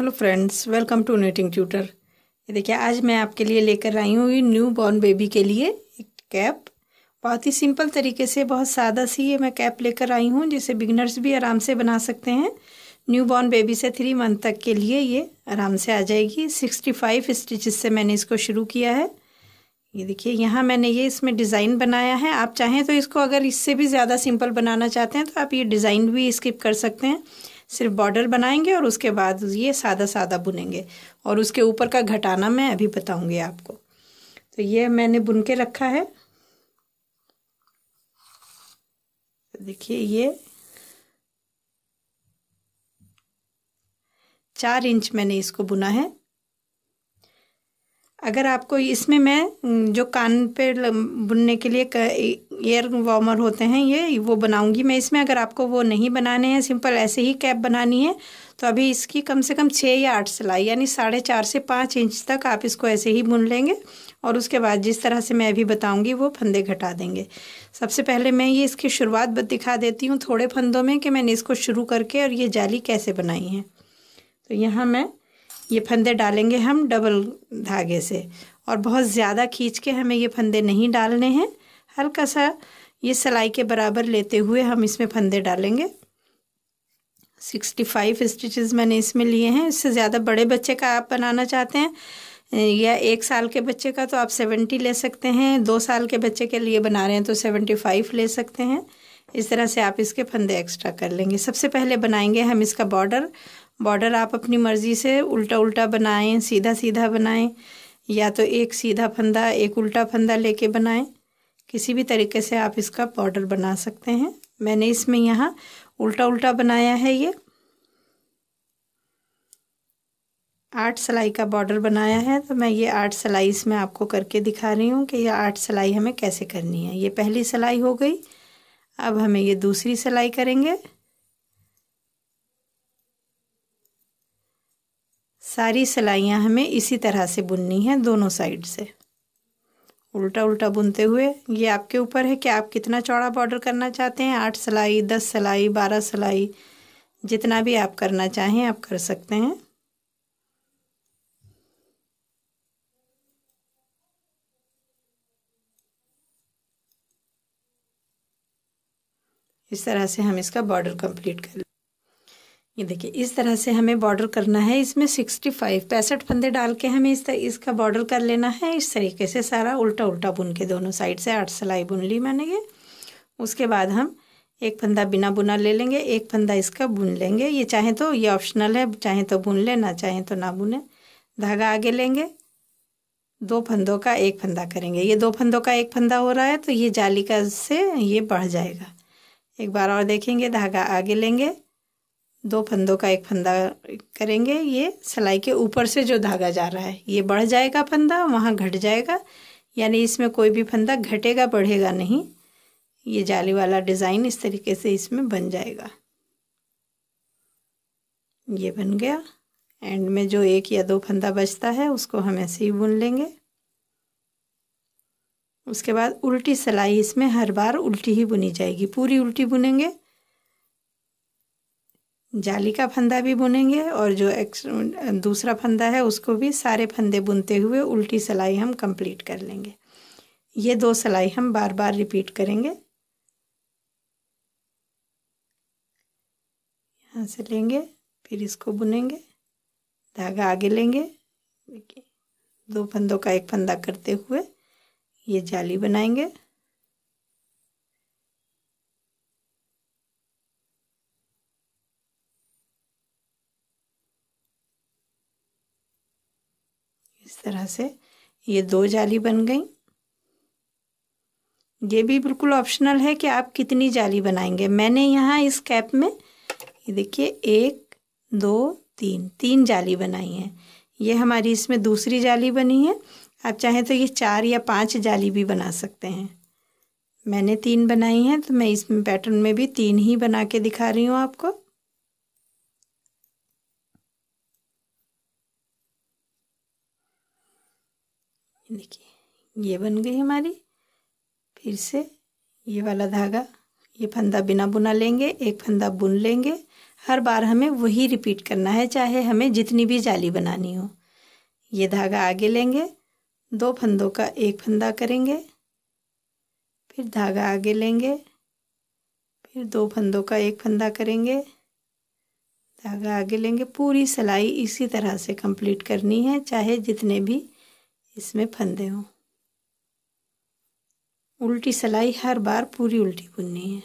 hello friends welcome to netting tutor ये देखिए आज मैं आपके लिए लेकर आई हूँ न्यू बॉर्न बेबी के लिए एक कैप बहुत ही सिंपल तरीके से बहुत सादा सी ये मैं कैप लेकर आई हूँ जिसे बिगनर्स भी आराम से बना सकते हैं न्यू बॉर्न बेबी से थ्री मंथ तक के लिए ये आराम से आ जाएगी सिक्सटी फाइव स्टिचेस से मैंने इसको शुरू किया है ये देखिए यहाँ मैंने ये इसमें डिज़ाइन बनाया है आप चाहें तो इसको अगर इससे भी ज़्यादा सिंपल बनाना चाहते हैं तो आप ये डिज़ाइन भी स्किप कर सकते हैं सिर्फ बॉर्डर बनाएंगे और उसके बाद ये सादा सादा बुनेंगे और उसके ऊपर का घटाना मैं अभी बताऊंगी आपको तो ये मैंने बुन के रखा है देखिए ये चार इंच मैंने इसको बुना है अगर आपको इसमें मैं जो कान पे बुनने के लिए एयर वार्मर होते हैं ये वो बनाऊंगी मैं इसमें अगर आपको वो नहीं बनाने हैं सिंपल ऐसे ही कैप बनानी है तो अभी इसकी कम से कम छः या आठ सिलाई यानी साढ़े चार से पाँच इंच तक आप इसको ऐसे ही बुन लेंगे और उसके बाद जिस तरह से मैं अभी बताऊंगी वो फंदे घटा देंगे सबसे पहले मैं ये इसकी शुरुआत दिखा देती हूँ थोड़े फंदों में कि मैंने इसको शुरू करके और ये जाली कैसे बनाई है तो यहाँ मैं ये फंदे डालेंगे हम डबल धागे से और बहुत ज़्यादा खींच के हमें ये फंदे नहीं डालने हैं हल्का सा ये सिलाई के बराबर लेते हुए हम इसमें फंदे डालेंगे सिक्सटी फाइव स्टिचेज़ मैंने इसमें लिए हैं इससे ज़्यादा बड़े बच्चे का आप बनाना चाहते हैं या एक साल के बच्चे का तो आप सेवेंटी ले सकते हैं दो साल के बच्चे के लिए बना रहे हैं तो सेवेंटी फाइव ले सकते हैं इस तरह से आप इसके फंदे एक्स्ट्रा कर लेंगे सबसे पहले बनाएंगे हम इसका बॉर्डर बॉर्डर आप अपनी मर्ज़ी से उल्टा उल्टा बनाएं सीधा सीधा बनाएं या तो एक सीधा फंदा एक उल्टा फंदा लेके बनाएं किसी भी तरीके से आप इसका बॉर्डर बना सकते हैं मैंने इसमें यहाँ उल्टा उल्टा बनाया है ये आठ सिलाई का बॉर्डर बनाया है तो मैं ये आठ सिलाई इसमें आपको करके दिखा रही हूँ कि ये आठ सिलाई हमें कैसे करनी है ये पहली सिलाई हो गई अब हमें ये दूसरी सिलाई करेंगे सारी सिलाइयाँ हमें इसी तरह से बुननी है दोनों साइड से उल्टा उल्टा बुनते हुए ये आपके ऊपर है कि आप कितना चौड़ा बॉर्डर करना चाहते हैं आठ सिलाई दस सिलाई बारह सिलाई जितना भी आप करना चाहें आप कर सकते हैं इस तरह से हम इसका बॉर्डर कंप्लीट कर ये देखिए इस तरह से हमें बॉर्डर करना है इसमें सिक्सटी फाइव पैंसठ फंदे डाल के हमें इस इसका बॉर्डर कर लेना है इस तरीके से सारा उल्टा उल्टा बुन के दोनों साइड से आठ सिलाई बुन ली मैंने ये उसके बाद हम एक फंदा बिना बुना ले लेंगे एक फंदा इसका बुन लेंगे ये चाहे तो ये ऑप्शनल है चाहे तो बुन लें ना चाहे तो ना बुने धागा आगे लेंगे दो फंदों का एक फंदा करेंगे ये दो फंदों का एक फंदा हो रहा है तो ये जाली का से ये बढ़ जाएगा एक बार और देखेंगे धागा आगे लेंगे दो फंदों का एक फंदा करेंगे ये सिलाई के ऊपर से जो धागा जा रहा है ये बढ़ जाएगा फंदा वहाँ घट जाएगा यानी इसमें कोई भी फंदा घटेगा बढ़ेगा नहीं ये जाली वाला डिज़ाइन इस तरीके से इसमें बन जाएगा ये बन गया एंड में जो एक या दो फंदा बचता है उसको हम ऐसे ही बुन लेंगे उसके बाद उल्टी सिलाई इसमें हर बार उल्टी ही बुनी जाएगी पूरी उल्टी बुनेंगे जाली का फंदा भी बुनेंगे और जो एक दूसरा फंदा है उसको भी सारे फंदे बुनते हुए उल्टी सिलाई हम कंप्लीट कर लेंगे ये दो सिलाई हम बार बार रिपीट करेंगे यहाँ से लेंगे फिर इसको बुनेंगे धागा आगे लेंगे देखिए दो फंदों का एक फंदा करते हुए ये जाली बनाएंगे इस तरह से ये दो जाली बन गई ये भी बिल्कुल ऑप्शनल है कि आप कितनी जाली बनाएंगे मैंने यहाँ इस कैप में ये देखिए एक दो तीन तीन जाली बनाई है ये हमारी इसमें दूसरी जाली बनी है आप चाहें तो ये चार या पांच जाली भी बना सकते हैं मैंने तीन बनाई हैं तो मैं इस पैटर्न में भी तीन ही बना के दिखा रही हूँ आपको देखिए ये बन गई हमारी फिर से ये वाला धागा ये फंदा बिना बुना लेंगे एक फंदा बुन लेंगे हर बार हमें वही रिपीट करना है चाहे हमें जितनी भी जाली बनानी हो ये धागा आगे लेंगे दो फंदों का एक फंदा करेंगे फिर धागा आगे लेंगे फिर दो फंदों का एक फंदा करेंगे धागा आगे लेंगे पूरी सिलाई इसी तरह से कंप्लीट करनी है चाहे जितने भी इसमें फंदे हों उल्टी सलाई हर बार पूरी उल्टी बुननी है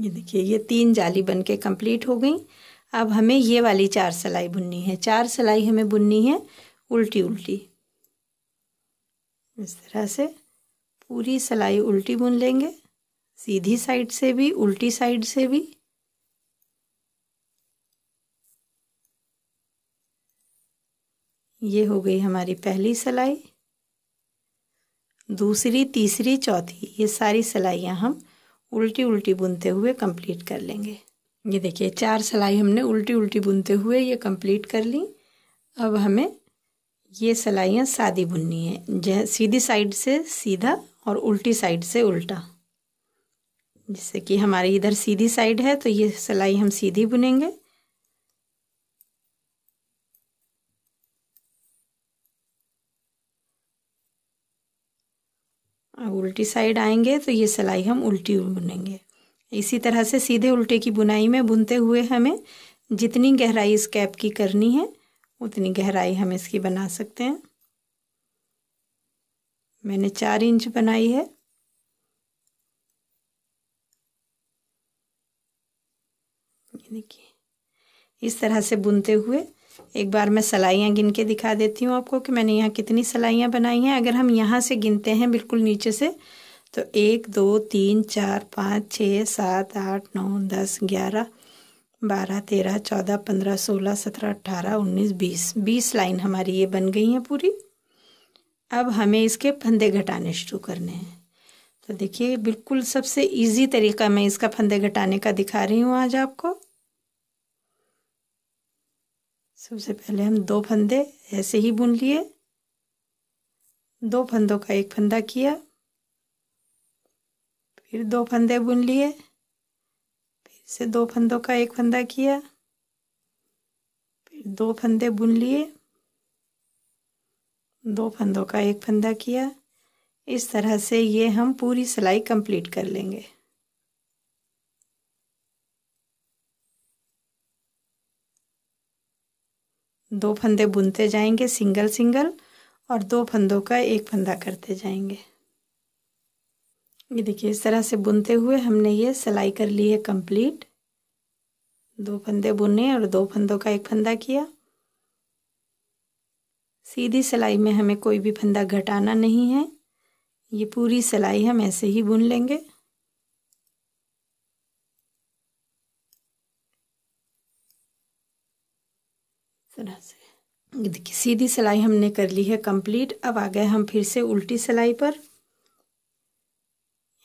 ये देखिए ये तीन जाली बन के कम्प्लीट हो गई अब हमें ये वाली चार सिलाई बुननी है चार सिलाई हमें बुननी है उल्टी उल्टी इस तरह से पूरी सिलाई उल्टी बुन लेंगे सीधी साइड से भी उल्टी साइड से भी ये हो गई हमारी पहली सिलाई दूसरी तीसरी चौथी ये सारी सिलाइयाँ हम उल्टी उल्टी बुनते हुए कंप्लीट कर लेंगे ये देखिए चार सिलाई हमने उल्टी उल्टी बुनते हुए ये कंप्लीट कर ली अब हमें ये सिलाइयाँ सादी बुननी है जह सीधी साइड से सीधा और उल्टी साइड से उल्टा जैसे कि हमारी इधर सीधी साइड है तो ये सिलाई हम सीधी बुनेंगे उल्टी साइड आएंगे तो ये सिलाई हम उल्टी बुनेंगे इसी तरह से सीधे उल्टे की बुनाई में बुनते हुए हमें जितनी गहराई इस कैप की करनी है उतनी गहराई हम इसकी बना सकते हैं मैंने चार इंच बनाई है देखिए इस तरह से बुनते हुए एक बार मैं सलाइयाँ गिन के दिखा देती हूँ आपको कि मैंने यहाँ कितनी सलाइयाँ बनाई हैं अगर हम यहाँ से गिनते हैं बिल्कुल नीचे से तो एक दो तीन चार पाँच छः सात आठ नौ दस ग्यारह बारह तेरह चौदह पंद्रह सोलह सत्रह अट्ठारह उन्नीस बीस बीस लाइन हमारी ये बन गई हैं पूरी अब हमें इसके फंदे घटाने शुरू करने हैं तो देखिए बिल्कुल सबसे इजी तरीका मैं इसका फंदे घटाने का दिखा रही हूँ आज आपको सबसे पहले हम दो फंदे ऐसे ही बुन लिए दो फंदों का एक फंदा किया फिर दो फंदे बुन लिए फिर से दो फंदों का एक फंदा किया फिर दो फंदे बुन लिए दो फंदों का एक फंदा किया इस तरह से ये हम पूरी सिलाई कंप्लीट कर लेंगे दो फंदे बुनते जाएंगे सिंगल सिंगल और दो फंदों का एक फंदा करते जाएंगे ये देखिए इस तरह से बुनते हुए हमने ये सिलाई कर ली है कंप्लीट दो फंदे बुने और दो फंदों का एक फंदा किया सीधी सिलाई में हमें कोई भी फंदा घटाना नहीं है ये पूरी सिलाई हम ऐसे ही बुन लेंगे तरह से सीधी सिलाई हमने कर ली है कंप्लीट अब आ गए हम फिर से उल्टी सिलाई पर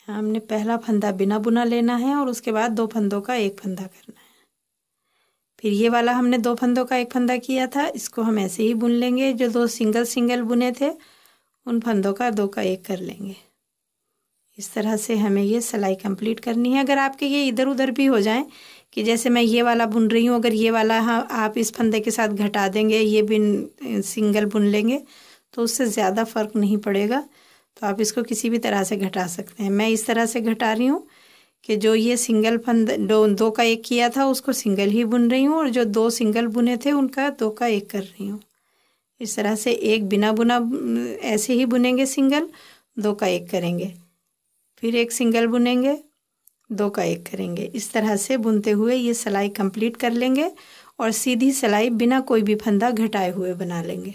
यहाँ हमने पहला फंदा बिना बुना लेना है और उसके बाद दो फंदों का एक फंदा करना है फिर ये वाला हमने दो फंदों का एक फंदा किया था इसको हम ऐसे ही बुन लेंगे जो दो सिंगल सिंगल बुने थे उन फंदों का दो का एक कर लेंगे इस तरह से हमें ये सिलाई कंप्लीट करनी है अगर आपके ये इधर उधर भी हो जाएं कि जैसे मैं ये वाला बुन रही हूँ अगर ये वाला हाँ आप इस फंदे के साथ घटा देंगे ये बिन सिंगल बुन लेंगे तो उससे ज़्यादा फ़र्क नहीं पड़ेगा तो आप इसको किसी भी तरह से घटा सकते हैं मैं इस तरह से घटा रही हूँ कि जो ये सिंगल फंद दो दो का एक किया था उसको सिंगल ही बुन रही हूँ और जो दो सिंगल बुने थे उनका दो का एक कर रही हूँ इस तरह से एक बिना बुना ऐसे ही बुनेंगे सिंगल दो का एक करेंगे फिर एक सिंगल बुनेंगे दो का एक करेंगे इस तरह से बुनते हुए ये सिलाई कंप्लीट कर लेंगे और सीधी सिलाई बिना कोई भी फंदा घटाए हुए बना लेंगे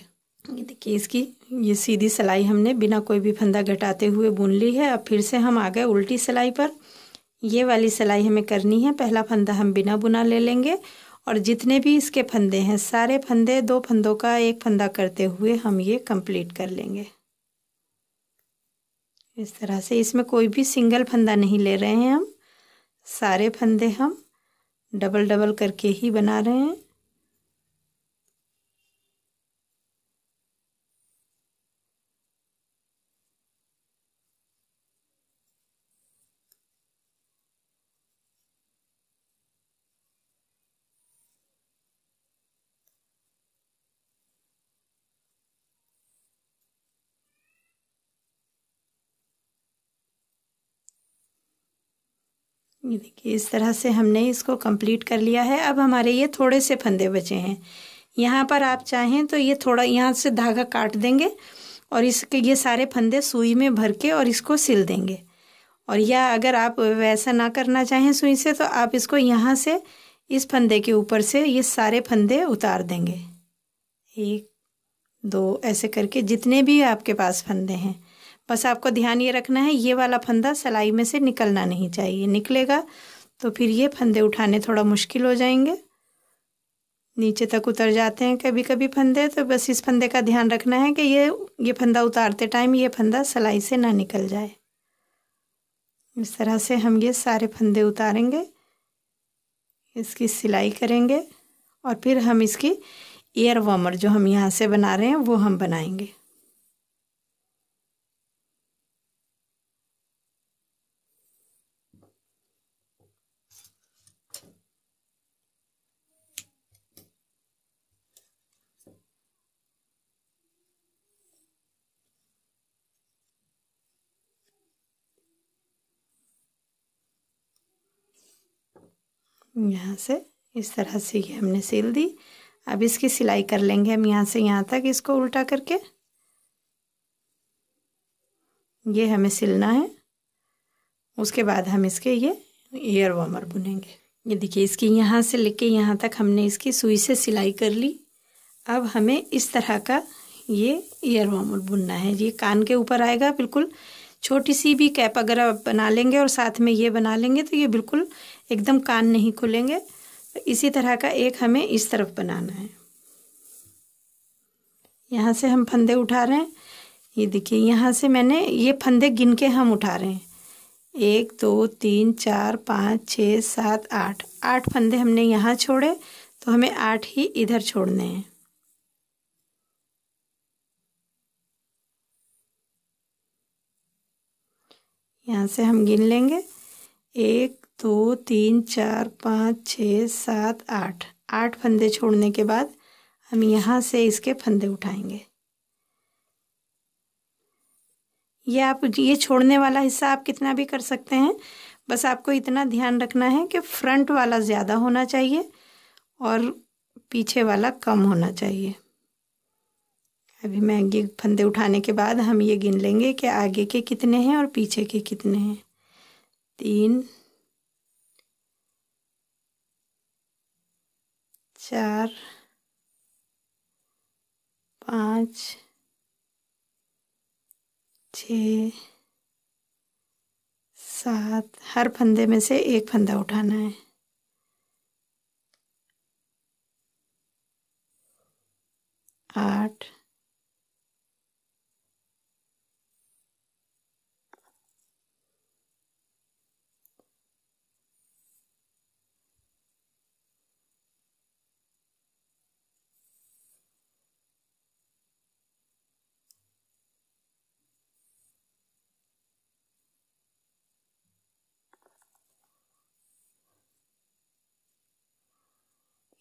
ये देखिए इसकी ये सीधी सिलाई हमने बिना कोई भी फंदा घटाते हुए बुन ली है अब फिर से हम आ गए उल्टी सिलाई पर ये वाली सिलाई हमें करनी है पहला फंदा हम बिना बुना ले लेंगे और जितने भी इसके फंदे हैं सारे फंदे दो फंदों का एक फंदा करते हुए हम ये कंप्लीट कर लेंगे इस तरह से इसमें कोई भी सिंगल फंदा नहीं ले रहे हैं हम सारे फंदे हम डबल डबल करके ही बना रहे हैं ये देखिए इस तरह से हमने इसको कंप्लीट कर लिया है अब हमारे ये थोड़े से फंदे बचे हैं यहाँ पर आप चाहें तो ये थोड़ा यहाँ से धागा काट देंगे और इसके ये सारे फंदे सुई में भर के और इसको सिल देंगे और या अगर आप वैसा ना करना चाहें सुई से तो आप इसको यहाँ से इस फंदे के ऊपर से ये सारे फंदे उतार देंगे एक दो ऐसे करके जितने भी आपके पास फंदे हैं बस आपको ध्यान ये रखना है ये वाला फंदा सिलाई में से निकलना नहीं चाहिए निकलेगा तो फिर ये फंदे उठाने थोड़ा मुश्किल हो जाएंगे नीचे तक उतर जाते हैं कभी कभी फंदे तो बस इस फंदे का ध्यान रखना है कि ये ये फंदा उतारते टाइम ये फंदा सिलाई से ना निकल जाए इस तरह से हम ये सारे फंदे उतारेंगे इसकी सिलाई करेंगे और फिर हम इसकी एयर वार्मर जो हम यहाँ से बना रहे हैं वो हम बनाएंगे यहाँ से इस तरह से ये हमने सिल दी अब इसकी सिलाई कर लेंगे हम यहाँ से यहाँ तक इसको उल्टा करके ये हमें सिलना है उसके बाद हम इसके ये ईयर वार्मर बुनेंगे ये देखिए इसकी यहाँ से लेके यहाँ तक हमने इसकी सुई से सिलाई कर ली अब हमें इस तरह का ये ईयर वार्मर बुनना है ये कान के ऊपर आएगा बिल्कुल छोटी सी भी कैप अगर आप बना लेंगे और साथ में ये बना लेंगे तो ये बिल्कुल एकदम कान नहीं खुलेंगे तो इसी तरह का एक हमें इस तरफ बनाना है यहाँ से हम फंदे उठा रहे हैं ये देखिए यहाँ से मैंने ये फंदे गिन के हम उठा रहे हैं एक दो तीन चार पाँच छः सात आठ आठ फंदे हमने यहाँ छोड़े तो हमें आठ ही इधर छोड़ने हैं यहाँ से हम गिन लेंगे एक दो तीन चार पाँच छः सात आठ आठ फंदे छोड़ने के बाद हम यहाँ से इसके फंदे उठाएंगे ये आप ये छोड़ने वाला हिस्सा आप कितना भी कर सकते हैं बस आपको इतना ध्यान रखना है कि फ्रंट वाला ज़्यादा होना चाहिए और पीछे वाला कम होना चाहिए अभी महंगे फंदे उठाने के बाद हम ये गिन लेंगे कि आगे के कितने हैं और पीछे के कितने हैं तीन चार पाँच छ सात हर फंदे में से एक फंदा उठाना है आठ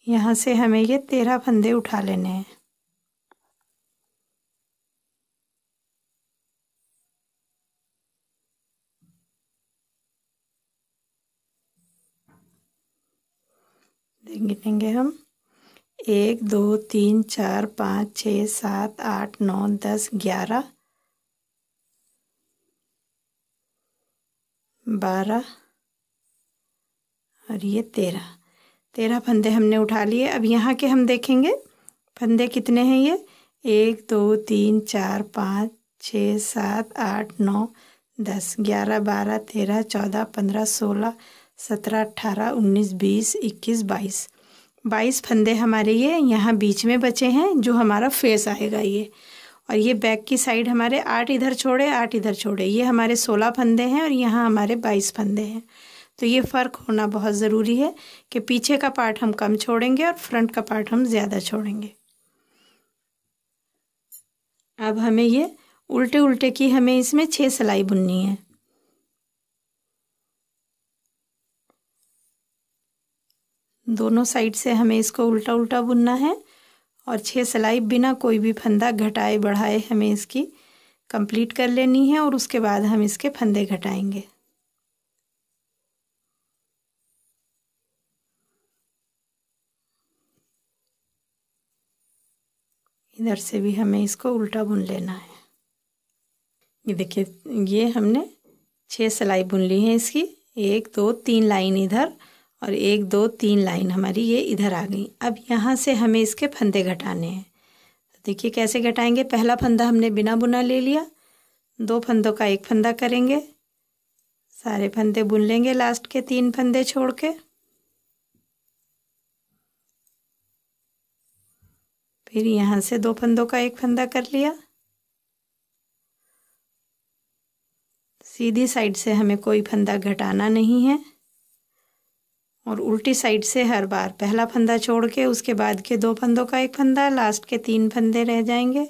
यहाँ से हमें ये तेरह फंदे उठा लेने हैं गिनेंगे हम एक दो तीन चार पाँच छ सात आठ नौ दस ग्यारह बारह और ये तेरह तेरह फंदे हमने उठा लिए अब यहाँ के हम देखेंगे फंदे कितने हैं ये एक दो तीन चार पाँच छः सात आठ नौ दस ग्यारह बारह तेरह चौदह पंद्रह सोलह सत्रह अट्ठारह उन्नीस बीस इक्कीस बाईस बाईस फंदे हमारे ये यहाँ बीच में बचे हैं जो हमारा फेस आएगा ये और ये बैक की साइड हमारे आठ इधर छोड़े आठ इधर छोड़े ये हमारे सोलह फंदे हैं और यहाँ हमारे बाईस फंदे हैं तो ये फ़र्क होना बहुत ज़रूरी है कि पीछे का पार्ट हम कम छोड़ेंगे और फ्रंट का पार्ट हम ज़्यादा छोड़ेंगे अब हमें ये उल्टे उल्टे की हमें इसमें छः सिलाई बुननी है दोनों साइड से हमें इसको उल्टा उल्टा बुनना है और छः सिलाई बिना कोई भी फंदा घटाए बढ़ाए हमें इसकी कंप्लीट कर लेनी है और उसके बाद हम इसके फंदे घटाएंगे इधर से भी हमें इसको उल्टा बुन लेना है ये देखिए ये हमने छः सिलाई बुन ली है इसकी एक दो तीन लाइन इधर और एक दो तीन लाइन हमारी ये इधर आ गई अब यहाँ से हमें इसके फंदे घटाने हैं तो देखिए कैसे घटाएंगे पहला फंदा हमने बिना बुना ले लिया दो फंदों का एक फंदा करेंगे सारे फंदे बुन लेंगे लास्ट के तीन फंदे छोड़ के फिर यहाँ से दो फंदों का एक फंदा कर लिया सीधी साइड से हमें कोई फंदा घटाना नहीं है और उल्टी साइड से हर बार पहला फंदा छोड़ के उसके बाद के दो फंदों का एक फंदा लास्ट के तीन फंदे रह जाएंगे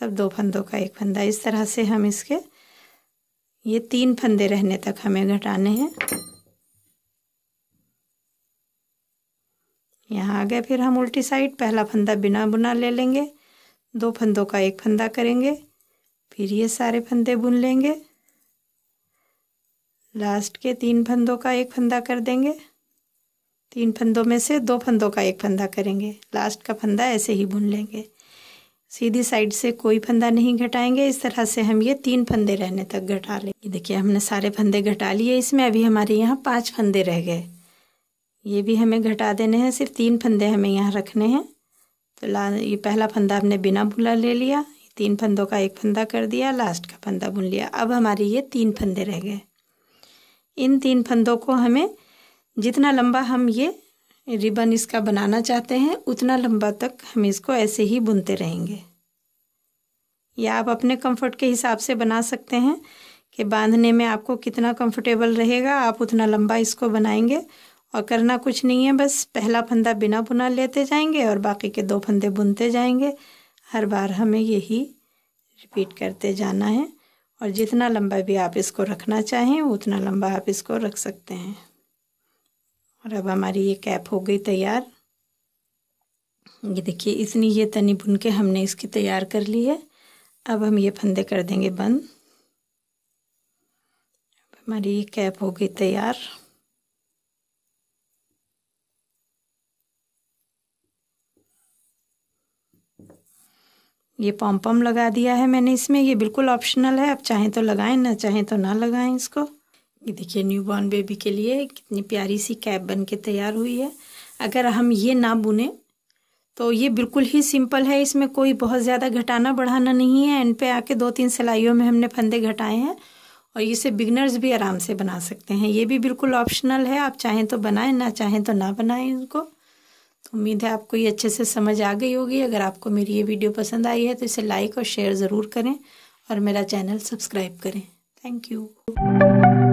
तब दो फंदों का एक फंदा इस तरह से हम इसके ये तीन फंदे रहने तक हमें घटाने हैं यहाँ आ गए फिर हम उल्टी साइड पहला फंदा बिना बुना ले लेंगे दो फंदों का एक फंदा करेंगे फिर ये सारे फंदे बुन लेंगे लास्ट के तीन फंदों का एक फंदा कर देंगे तीन फंदों में से दो फंदों का एक फंदा करेंगे लास्ट का फंदा ऐसे ही बुन लेंगे सीधी साइड से कोई फंदा नहीं घटाएंगे इस तरह से हम ये तीन फंदे रहने तक घटा लेंगे देखिए हमने सारे फंदे घटा लिए इसमें अभी हमारे यहाँ पांच फंदे रह गए ये भी हमें घटा देने हैं सिर्फ तीन फंदे हमें यहाँ रखने हैं तो ला ये पहला फंदा हमने बिना बुला ले लिया तीन फंदों का एक फंदा कर दिया लास्ट का फंदा बुन लिया अब हमारे ये तीन फंदे रह गए इन तीन फंदों को हमें जितना लंबा हम ये रिबन इसका बनाना चाहते हैं उतना लंबा तक हम इसको ऐसे ही बुनते रहेंगे या आप अपने कंफर्ट के हिसाब से बना सकते हैं कि बांधने में आपको कितना कंफर्टेबल रहेगा आप उतना लंबा इसको बनाएंगे और करना कुछ नहीं है बस पहला फंदा बिना बुना लेते जाएंगे और बाकी के दो फंदे बुनते जाएंगे हर बार हमें यही रिपीट करते जाना है और जितना लंबा भी आप इसको रखना चाहें उतना लंबा आप इसको रख सकते हैं और अब हमारी ये कैप हो गई तैयार ये देखिए इतनी ये तनी बुन के हमने इसकी तैयार कर ली है अब हम ये फंदे कर देंगे बंद हमारी ये कैप हो गई तैयार ये पम्पम लगा दिया है मैंने इसमें ये बिल्कुल ऑप्शनल है आप चाहें तो लगाएं ना चाहें तो ना लगाएं इसको ये देखिए न्यू बॉर्न बेबी के लिए कितनी प्यारी सी कैप बन के तैयार हुई है अगर हम ये ना बुने तो ये बिल्कुल ही सिंपल है इसमें कोई बहुत ज़्यादा घटाना बढ़ाना नहीं है एंड पे आके दो तीन सिलाइयों में हमने फंदे घटाए हैं और इसे बिगनर्स भी आराम से बना सकते हैं ये भी बिल्कुल ऑप्शनल है आप चाहें तो बनाएं ना चाहें तो ना बनाएं इनको उम्मीद है आपको ये अच्छे से समझ आ गई होगी अगर आपको मेरी ये वीडियो पसंद आई है तो इसे लाइक और शेयर ज़रूर करें और मेरा चैनल सब्सक्राइब करें थैंक यू